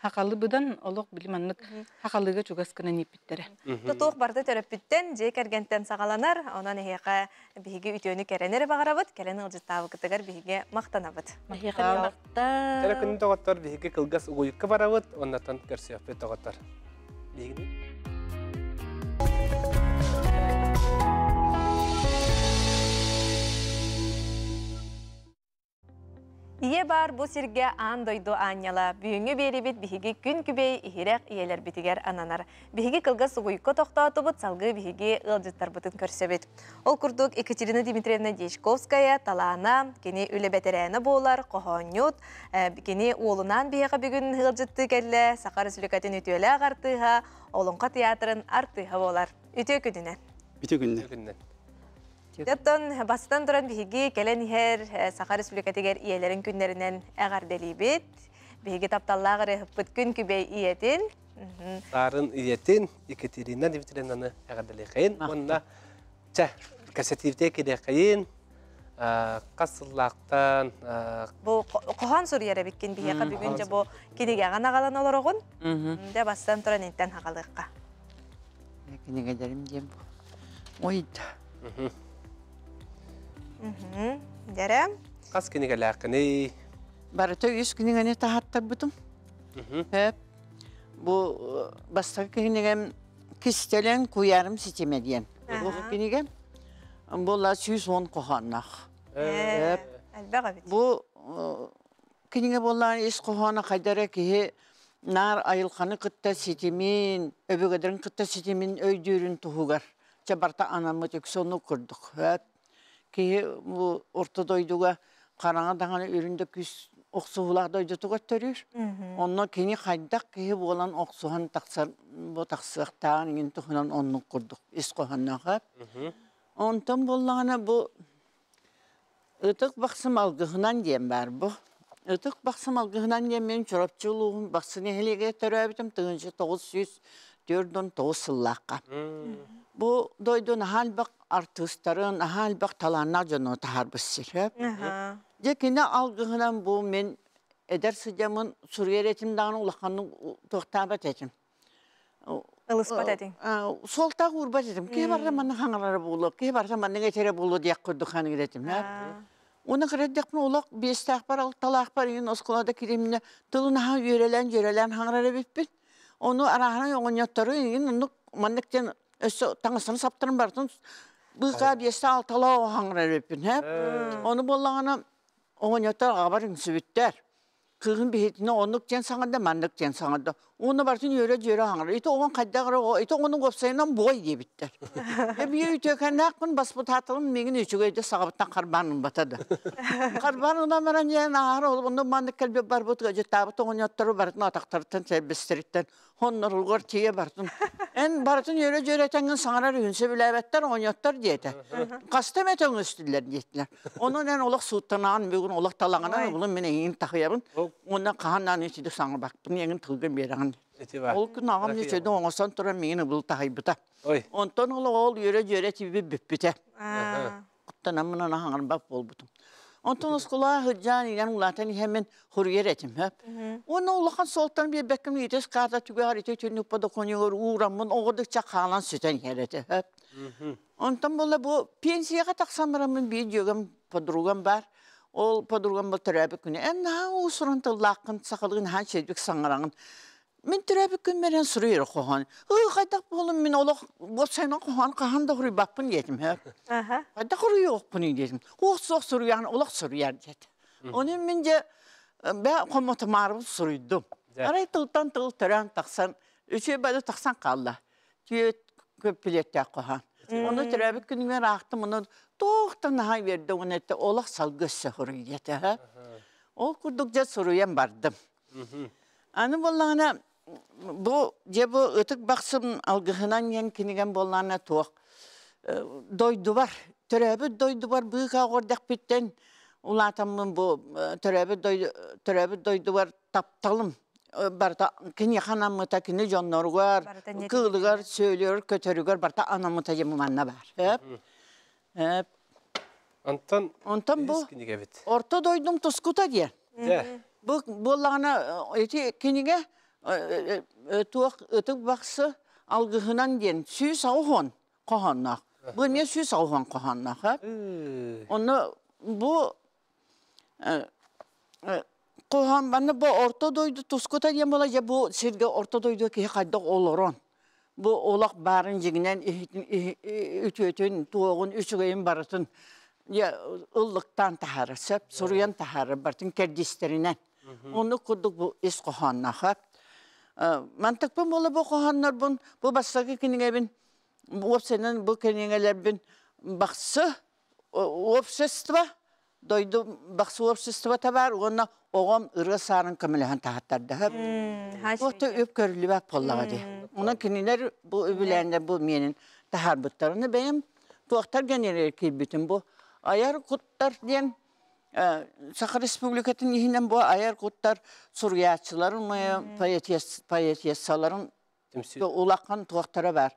хақалы бұдан олық білім біліманнық хақалыға чугаскана неппиттере. Тұтуық барды төріппіттен, жек әргенттен сағаланар, онан ехеға бігі үтеуіні кәренері бағарабыт, кәрен ұлжыттавы күтігір бігі мақтанабыт. Тәрі күні тоғаттар бігі қылғас ұғойыққа барабыт, оннатан көрсияппе тоғаттар. Бегінің? Ие бар бұл сирге аан дойду анняла. Бүйіңі беребет біхігі күн күбей ихерек иелер бітігер ананар. Біхігі кылгы суғуйко тоқтатыбыт салғы біхігі ылжыттар бұтын көрсебет. Ол күрдік Екатерина Дмитриевна Дешковская талана, кені үлебетерәні болар, қоғонют, кені олынан бияға бүгін ылжытты кәлі, сақар сүлікәтін өтөйлі ағартыға, олынқа театрын артыға болар. Өте күнінен. Өте Деттон бастан тұран бігі келен хер э, Сақар Республикатығар иелерін күннерінен әғар делейбет. Бігі тапталлағыры бұт күн күбей иетін. Сарын иетін Екатерина Дмитриевнаны әғар делейқайын. Онына чә, көрсетивте э, кедейқайын, қасыллақтан... Э, бұл құхан сұр ері біккен бігі қа бүгінде бұл кенеге аған ағалан олар оғын. Де бастан тұран еттен ағалыққа. Кенеге дәрім дем. Ойда. Дәрі? Қас кенеге ләқіні? Бары төй үс кенегені тағаттар бұтым. Э, бұл э, бастар кенегем кістелен куярым сетеме дейін. Бұл кенегем бұл 110 қоғаннақ. Э. Бұл кенеге болған ес қоғаны қайдары кейі нар айылқаны қытта сетемен, өбігідірін қытта сетемен өйдерін тұғығар. Чабарта анамы тек соны көрдік кеһи ортодойдуга хараҥа даҕаны үрүндө күс оксуһулаах дойдутуга төрүр онно кини хайдах киһи буолан оксуһан тахсар бо тахсыахтаан иҥин тухунан оннук курдук ис кохоннахар онтон буллаҕына бу ытык бахсым алгыһынан диэн баар бу Өтік бақсым алғынан мен жұрапчылуғын бақсыны әліге төрәбітім 904 Бұ дойдың ахал артыстарын, ахал бақ тағар біз сіліп. бұ мен әдәр сыдемін сүргеретім дағын ұлаққанның тоқтабат етім. Ылыспат Кей барда кей барда Оны қыраддық мұн олақ бесті ақпар, бар, ақпар, ең осқылады керемінде тұлын аға үйрелен, жүрелен аңырары бетпет. Оны арағына оңын еттіру, ең ұнық мандықтен өсі таңысыны саптырын бартын, бұға бесті алталы аңырары бетпет. Оны болағына оңын еттар ағабар үңсі біттер. Кығын бейетіне оңық жен саңында, мандық жән саңында оны barçın yöre yöre hanır. İti oğun kaddağır o, iti oğunun kopsayından boy diye bittir. e bir öğüt ökenle akbın basbı tatılım ған üçü göyde sağabıttan karbanın batadı. Karbanına meren yeğen ağır olup, ondan mandık kalbi bar butu gece tabıt oğun yattarı barıtın ataktarıtın ағам. Ол күн оңасан тұрам мені бұл тағайбыта. Онтан ол ол үйрі жөре тибі біппіте. Құттан амынан ағаңын бап бол бұтым. Онтан ғыджан ұлатан солтан бе бәкім етес түгі ұғырамын Онтан бұл пенсияға тақсамырамын подругам бар ол подругам бұл күні сақылығын Мен түрәбікін сұрай сұрыйыр қоған. Үй, қайдақ болым мен олақ болсайна қоған қағанда құрый бақпын дедім. Қайдақ құрый оқпын дедім. Оқсық сұрыян олақ сұрыяр деді. Оны мен де э, бә қоматы марып Арай тылтан тыл түрән тақсан, үші бәді тақсан қалла. Түйет көп білетті қоған. Оны түрәбікін мен ақтым, оны тоқтан ағай берді, оны олақ салғысы құрый деді. Ол күрдік де сұрыян бардым. Аны болағына бұл дебі өтік өтүк баксым алгыһынан ен киниген боллана тоқ э, дойду бар түрәбі дойды бар быыка гордак биттен улаатаммын бу э, төрөбүт дойду бар тапталым э, барта кини ханамыта кини жонноругар кыылыгар сөйлер, көтерігер, барта анамыта емуманна бар эп бұл орта дойдың тұскута дойдум Бұл дие. Бу өтүөк өтүк бақсы алгыһынан ден сүй саухон қоғаннақ. Бұл мен сүй саухон қоғаннақ. Оны бұл қоған баны бұл орта дойды тұскөта ден бола, я бұл серге орта дойды ке қайдық олырон. Бұл олақ барын жегінен үтөтін, туығын, үшігейін барытын ұллықтан тахары сөп, сұруян тахары бартын кәрдістерінен. Оны күрдік бұл ес қоғаннақ. Э, мантык бұл молы бұл қоғаннар бұл, бұл бастағы кеніңе бін, өпсенің бұл кеніңелер бін бақсы өпсестіва, дойды бақсы өпсестіва табар, оны оғам ұры сарын көміліған тағаттарды. өп көрілі бәк болаға де. Оның кеніңер бұл өбіләндер бұл менің тағар бұттарыны бәйім, туақтар генерер бұл. Аяр құттар ден, Сақы Республикатын ехінен бұл аяр құттар сұрғиятшыларын, поэтессаларын ұлаққан туақтары бар.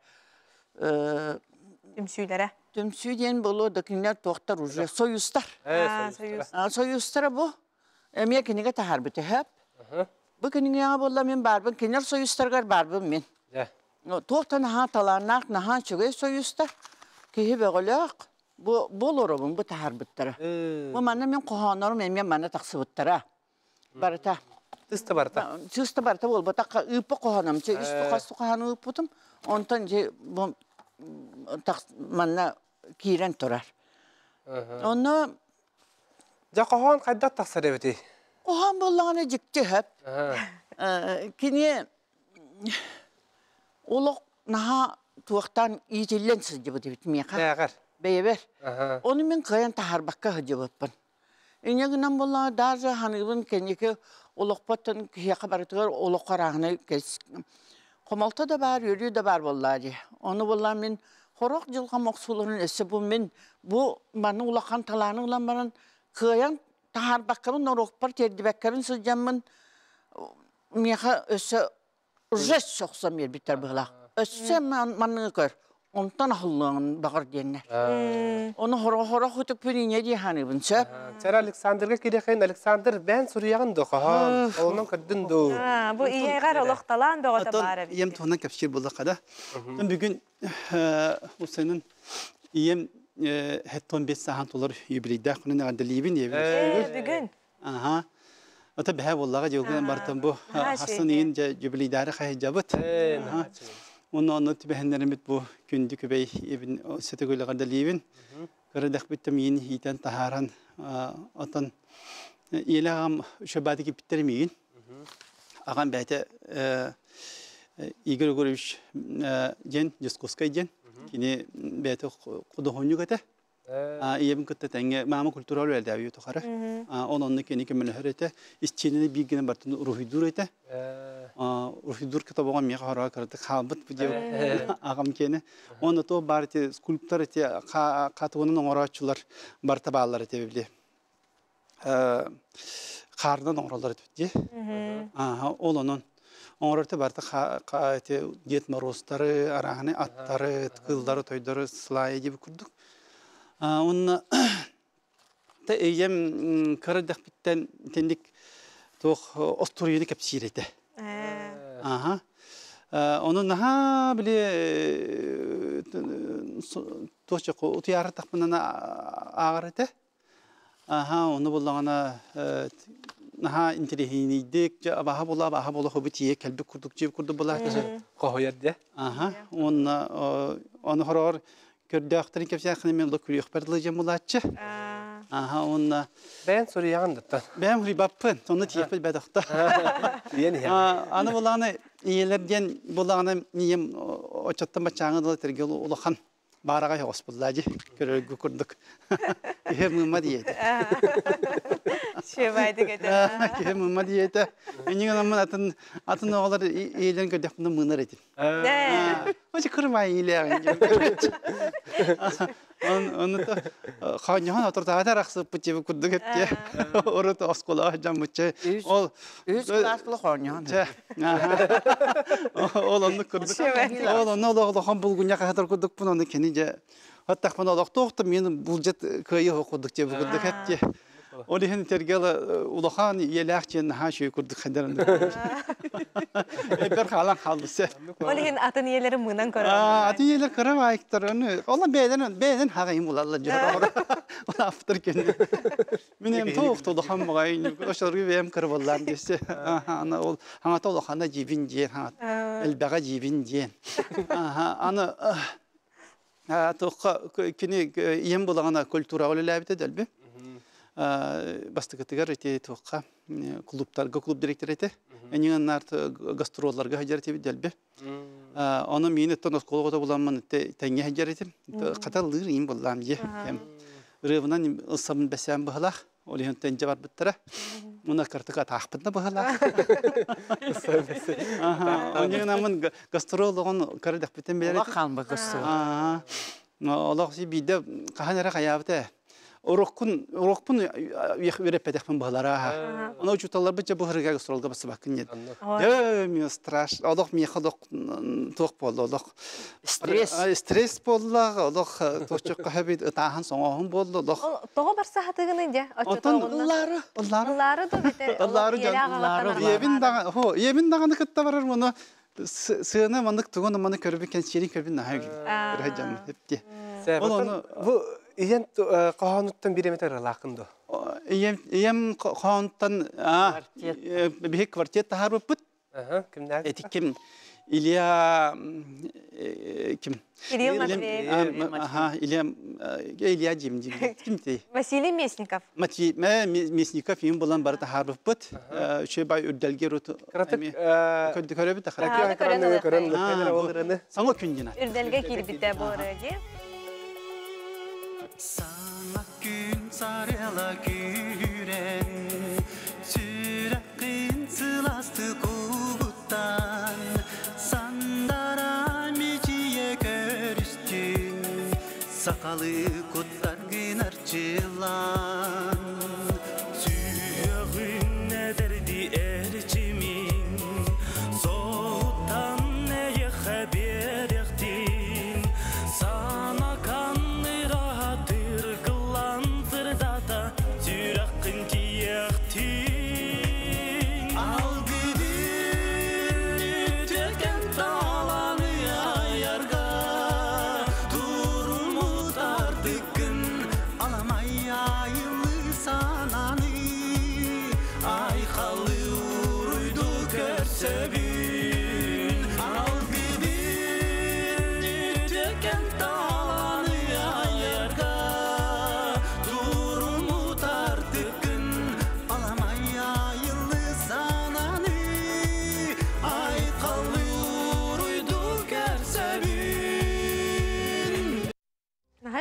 Түмсүйлері? Түмсүйден бұл докинер туақтар ұжы. Союстар. Союздары бұл. әме кенеге тахар біті әп. Бұл кенеге яңа болла мен барбын, кенер союздарға барбын мен. Туақтан ға таларнақ, наға чөгей союздар. Кейі бәғілі ақ бұл болорум бу тахар буттара. Бу манна мен кохонорум эмне манна таксы буттара. Барата. Тыста барта. Тыста барта бол батакка ыппа кохонам. Че үстү касту коханы ыппутум. Онтан же бу так манна тұрар. Оны... Онно жа кохон кайда таксар эбити. Кохон боллаганы жикти хеп. Кине олоқ наха туақтан етелен сізді бұды бітмей қа бейбер. Оны мен қаян тахарбаққа хыжыбыппын. Инегінен болла даже ханыбын кенеке олоқпаттын кияқа барытығыр қарағына кес. Қомалта да бар, үрі де бар болла Оны болла мен құрық жылға мұқсулығын әсі бұл мен бұл маны ұлақан таланы ұлан баран қиян тахарбаққамын, орықпар тердібәккамын сылжамын. Меха өсі ұжес соқсам ербіттер бұғылақ. Өссем маның көр. Онтан ахыллығын бағыр дені. Оны хора-хора құтып пүніне де ханыбын сөп. Сәрі Александрға керекейін, Александр бән сұрияғын дұқаған, олынан кірдің ду. Бұ иейғар олықталан доғыта барып. Ем туғынан кәпшер болды қада. Бүгін ұсайның ием 15 сахан толар юбилейді құнын әғадылейбін ебін. Бүгін? Аха. Ота бәе боллаға жеуген бартым бұ. Хасын ең юбилейдәрі қайы жабыт. Уна аны тибеһеннәрен бит бу күнди күбәй ибн сөтөгөлө гадел ибн. Кырдык биттем ин итен таһаран атан э, илам шабады кип биттермин. Аган бәте э, э, Игорь Горович ген дискуска ден кини бәте кудыгыню кәтә. А ибн кәтә тәңге мама культураль әлдә бию тохара. Ононны кини кемне һәрәтә истине бигене бартын рухи дур әйтә. Рухидурка ката болгон мега хора кырды хабыт деп агам кені. оны то бар те скульптор те қатуының оңорачулар бар табаалар те биле карнын те деп ол онун оңорорте барты те дед маростары, араны аттары тұқылдары, тойдары, сылайы деп күрдік. Оны та эйем кырдык биттен тендік тоқ э, остуруйны кеп сирете Оны наха біле тақпынан ағыр еті. Аха, оны болдағана наха интерехинейдік, абаха бола, абаха бола хобы тие, күрдік, жеп бола, Аха, оны хорағыр көрді ақтырын кәпсе Aha onunla. Ben soru yağındıktan. Ben hıribapın. Onu Yeni Anı bulanı iyilerden bulanı dolayı бараға Шевайды кетеді. Ке мұма дейті. Менің анамын атын атын оғалар елден көрдек бұнда мұнар етін. Осы кірмай елі. Оны то ханьян атырта адар ақсып пүтче күрді кетке. Оры то асқола жан мүтче. Ол... Үз қыласқылы ага, Ол оны құрдық, Ол оны ол хан бұл күнне қағадар құрдық, бұн оны же. Хаттақ бұн олақ тоқты бұл те Оли хен тергела э, улахан елахтен хаши курдык хендерен. Эпер халан халдысы. Оли хен атын елери мынан көрөм. А, атын елер көрөм айктыр. Аны олон бейден бейден хагым булалла жора. Э. Ол автор кен. Мен эм тоох тулахан мыгайын. Ошорго бем кир боллам десе. Э. Ана ол хана тулаханда жибин жер хат. Элбага жибин жен. Аны Тоққа кини ем болғана культура олеләбіте дәлбе. Э, бастыкытыгар эти туакка э, клубтарга клуб директор эте энигеннар э, гастролларга хаджар теби делбе аны мен еттен осколгота буламмын те теңге хаджар этим катар лыр им булам же кем рывнан ысамын бәсәм баһалах олен тенже бар биттара мына картыка тахпытна баһалах аха онегнамын гастрологон кардах битен белер ахан бакысы Олақ си биде қахан әрі уроккун урокпун э, э, верепетехпин баалара ана э. учуталар быча бу хырга суралга басыбакын нет дөме страш олох мехадох тох болду олох стресс стресс боллаг олох тохчокка хабит тахан соңохун болду олох того барса хатыгын инде отон улары улары до бите улары улары ебин да хо ебин да ганы кытта барар муну сыны мандык тугону маны көрбекен чирин көрбин нахай гин райжан хепти Бұл оны Иен қоғануттан э, береметер лақынды. Ием қоғануттан квартет тағар бұт. Әтік кім? Илья... Кім? Кирилл Матвеев. Илья Кім дей? Василий Месников. Месников э, болан бары тағар э, Үші бай үрдәлге рұты. Қыратып... көрі бұт. Қыратып көрі бұт. көрі Сана күн сарела күрен Сүрәк қиын сыласты құбыттан Сандара мечие көрістін Сақалы құттар кинар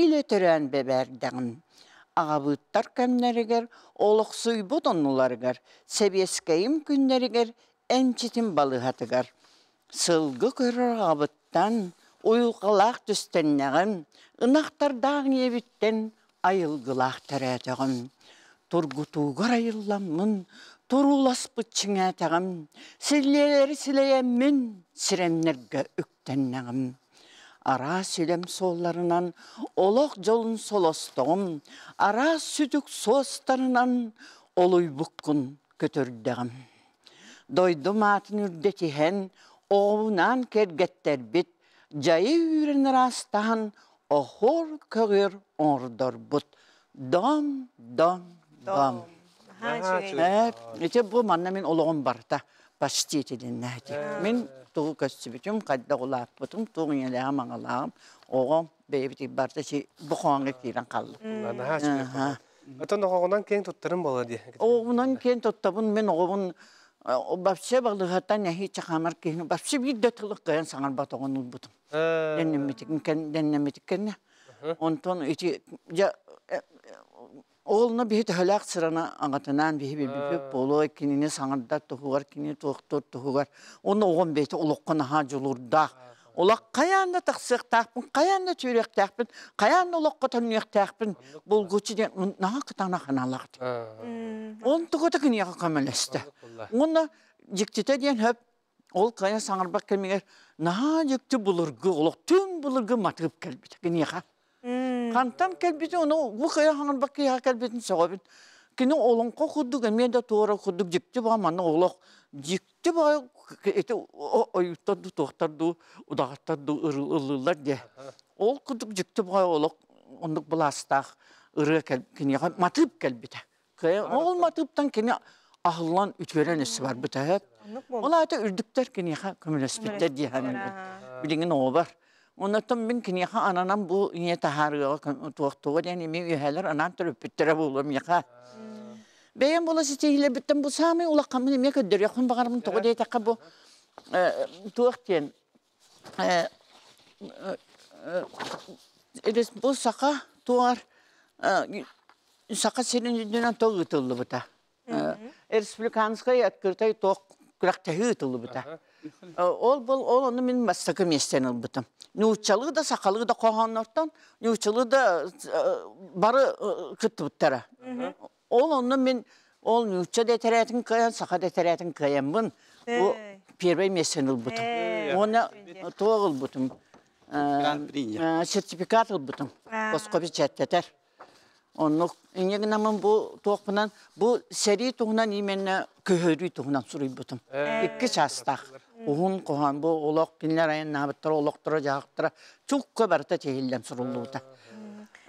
Иле төрән бәбәрдіңін, Ағабыттар кәмнәрігер, олық сұйбұт сәбес сәбескәйім күннәрігер, әмчетін балығатығар. Сылғы көрір ағабыттан, ұйылғылақ түстеннәғін, ұнақтардағын ебіттен айылғылақ тәрәдіғін. Тұрғытуғыр айылламын, турулас бұтчыңа с сілелері сілеемін, ара сүлем солларынан олоқ жолын солостоғым ара сүтік соостарынан олой бұққын көтөрдіғым дойду маатын үрдетиһен оғунан кергеттербит жайы үйренер астаһан охор көгөр бұт. дом дом дом Эп, эте бу манна мен олоғым барта паштетеден нәді. Э. Мен тұғы көстібітім, қадда құлап бұтым, тұғын елі амаңалағым, оғым бейбіті барда ши бұқуанға кейрен қалды. Өтін оғынан кен тұттырын болады? Оғынан кен тұттабын, мен оғын э, Бапсе балыгата нәһи чахамар кин. Бапсе бит дәтлек кән саңар батыгын ул бутым. Э. Дәннәмитек кен дәннәмитек кен. Онтон ити Олна бит хөләк сырана аңатынан бихи бир бир боло кинине саңарда тугар кине тохтор тугар. Оны огон бейте улуккан ха жолурда. Олак каянда таксык такпын, каянда түрек такпын, каянда улукка төнүк такпын. Бул гучи де наа кытана ханалак. Он тугата кине камаласты. Оны жиктете ден хөп ол кая саңырбақ кемегер наа жикти булургы улук түн булургы матып келбит. Кине ха. Қантам кәлбетін, оны ұқия хаңырбақ Кені олыңқы құдық мен де туыра құддық жіпті ба, олық тоқтарды, ұдағаттарды де. Ол құдық олық ондық ұры матып Ол матыптан кені бар олай үрдіктер кені Онотон мин ананан бу ине тахарыга туохтуга дени мен үйһәлер анан төрөп биттере булдым яха. Бейен була ситейле биттем бу сами улакка мен мен көддөр якын Ол бұл, ол оны мен мәстігі местен ұлбытым. Нөтчалығы да, сақалығы да қоған ортан, да бары күтті бұттара. Ол оны мен, ол нөтча детеретін көйен, сақа детеретін көйен бұн. Ол первай местен ұлбытым. Оны тоғы ұлбытым. Сертификат ұлбытым. Қосқобы жәттетер. Оннық, намын бұл тоқпынан, бұл сәрі тұғынан именне көхөрі тұғынан сұрый бұтым. Екі жастақ. Ухун кохан бу олок кинлер айын набыттыр олоктыр жактыр чук көбәртә тегиллән сурулута.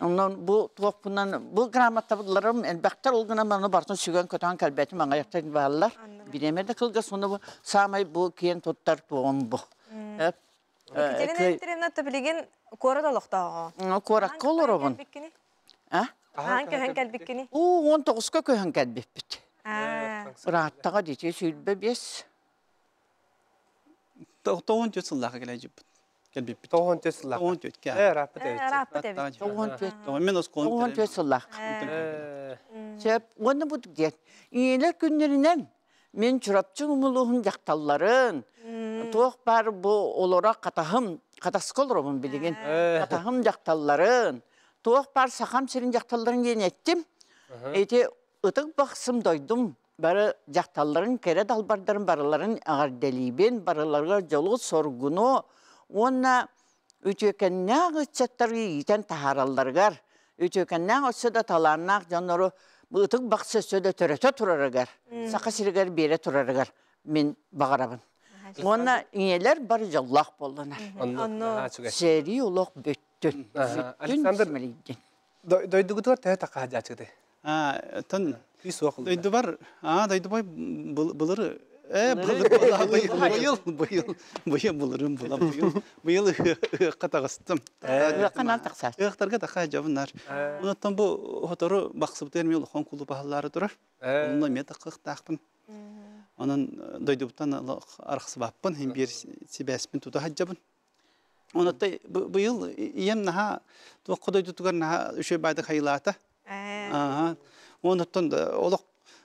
Оннан бу тук бунан бу грамоталарым әлбәттер ул гына мәне бартын сүгән көтән калбәтем аңа яктан баллар. Бидемәдә кылга соны бу самай бу киен тоттар туган бу. Екатерина Викторовна табилеген корада лохтага. Кора колоровын. А? Ханка ханкал биккини. У 19 көкө ханкал биппит. Раттага дичи сүлбе бес тоон төт тоон тоон э тоон мен ос кон тоон төт сыллах чеп бут мен жакталларын тоох бар бу олора катахым катасколробун катахым жакталларын бар сахам сирин бары жақталарын кере далбардарын барыларын ағарделибен барыларға жолу соргуну онна үтөкеннәк өтсеттер итен тахаралдаргар үтөкеннәк өтсе да таланнақ жаннору бұтық бақсы сөді төрөтө тұрарығар сақы сиригер бере тұрарығар мен бағарабын. онна иңелер бар жоллак болдунар сери улок Дойдығы александр тәйі тэхэ такаажачыгыты тын бар а дойдубай былыр быйыл быйыл быйыл былырым була быйыл быйыл ыхка тагыстым ыхтарга таха жабынар онуттан бу хотору баксыбытер мен улухон кулу бааллары турар онно э. мен тақтым тахтакпын онон э, дойдубуттан архсыбаппын хем бир себяспин тута хаджабын онутта быйыл ием наха туокко дойдутугар наха үшөй байды хайылаата Оны тұтынды олық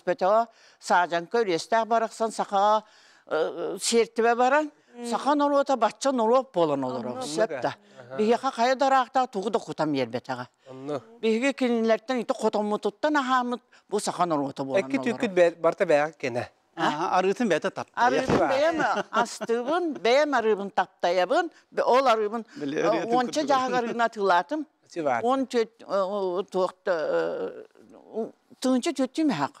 аспетеға сажан көрестәк барақсан сақа э, сертібе баран сақа нұруата батча нұруап болан олар сөпті бігеға қая дарақта да құтам ербетеға биге кинилерден ите құтамытыттан ахамыт бұл сақа нұруата болан олар Әкі түткіт барты бәғі кені арыытын бәті тапты. Арыытын бәйемі астығын, бәйем арыыбын таптайабын, ол арыыбын онша жағы тылатым. Он онша тоқты, э, тыңчы төттім хақ.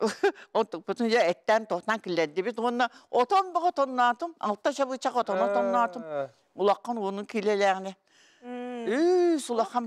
бүтүн эттен тотан киллерди бит онна отон тоннатым алта чабычак отона тоннатым улаккан онун килелегине үй сулаккан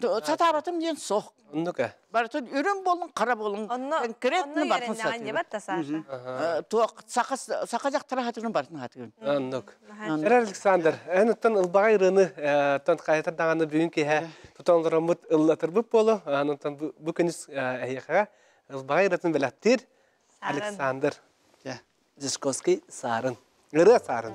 сатабатым ден сох. Нука. Баратын үрін болын, қара болын. Конкретно бартын сатыр. Анны Саша. Тоқ, сақас, сақа жақтыра хатырын бартын хатырын. Нук. Александр, әніттен ұлбағай рыны, тон қайтар дағаны бүгін кеға, тұтандыр ұмыт ұллатыр бұп болу, анынтан бүкініс әйеқаға, ұлбағай ратын біләттер, Александр. Дисковский сарын. Ыры сарын.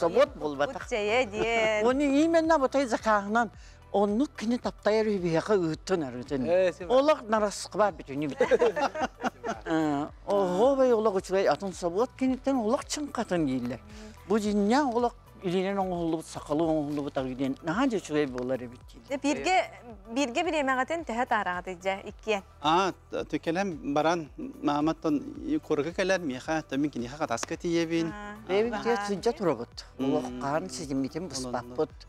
завод бол батақ. Оны именно вот ай оны онны күні таптайыр үйбеға өттін әргітін. Олақ нарасық ба бүтіні біті. Оғобай олақ үшірай атын сабуат кенеттен олақ чын қатын елі. Бұ жиння олақ Үлінен оңғылып, сақалы оңғылып тағыден. Наған же шуғай болар әбіт. Бірге, бірге бір емәғатын тәхә тарағады жа, икке. А, төкелем баран Маматтан көргі кәлер, меха, төмін кенеха қатасқа тиебін. Бәбін де сүджа тұрабыт. Олық қарын сізіметін бұспаппыт.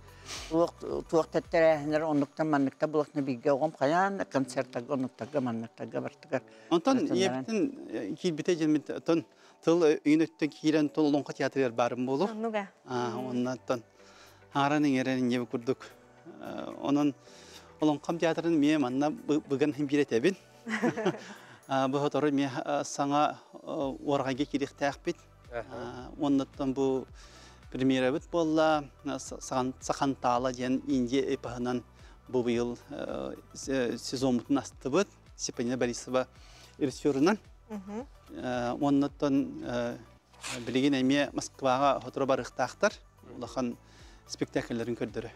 Туақ тәттер әхінер ондықтан маннықта бұлақны бігге оғам қаян, концерттағы ондықтағы маннықтағы бартығар. Онтан, ебітін кейбіте жемет тұн, тыл э, үйнөттөн кирен тол лоңка театрлар барын болуп оннуга оннаттан аарынын эренин еби курдук э, онон олоңкам театрын ме манна быган Бұл бұғыторы мен саңа орғанге керек тәқпет оннаттан бұл премьера бұт болла э, сақантала ден инде эпахынан бұл бұйыл сезон бұтын асты бұт Степанина Борисова режиссерынан Э, оннотон э, билигин эми Москвага хотро барықтақтар Улахан спектакльлерин көрдөрү.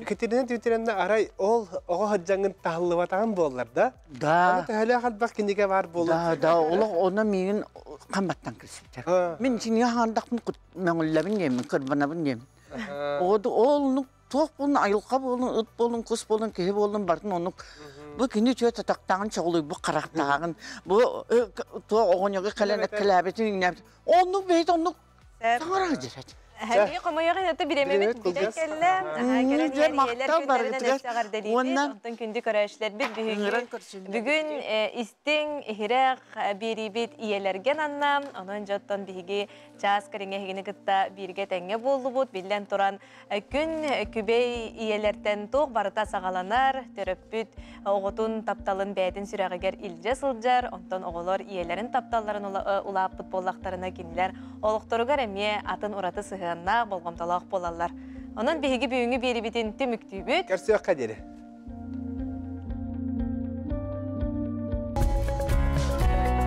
Екатерина Дмитриевна арай ол ого хаджаңын атаган боллар да? Да. Аны тәле халбак кинеге бар болу. Да, да, олог оны мен қамбаттан кирситтер. Мен сине хандақпын кут мәңүлләбин дем, кырбанабын Оды ол тоқ бұлын, айылқа болын, ұт болын, құс болын, кеге болын бардың оның Бу кини төтө тактагын чогулуй бу карактагын. Бу то қаланы кален Хәлли комаягына тә биремет бидә бит. аннам, биге час кәреңә кытта биргә тәңгә булды бут. туран күн күбей ияләртән тог барыта сагаланар, төрөппүт, огытун тапталын бәйтен сүрәгәр илҗә сылҗар, онтан оголор ияләрен тапталларын улап футболлактарына кинләр. Олыктырыгар әме атын ураты болғанна болалар. Оның бейгі биһиги бүйүңү бири битен түмүктүүбүт. өк қадері.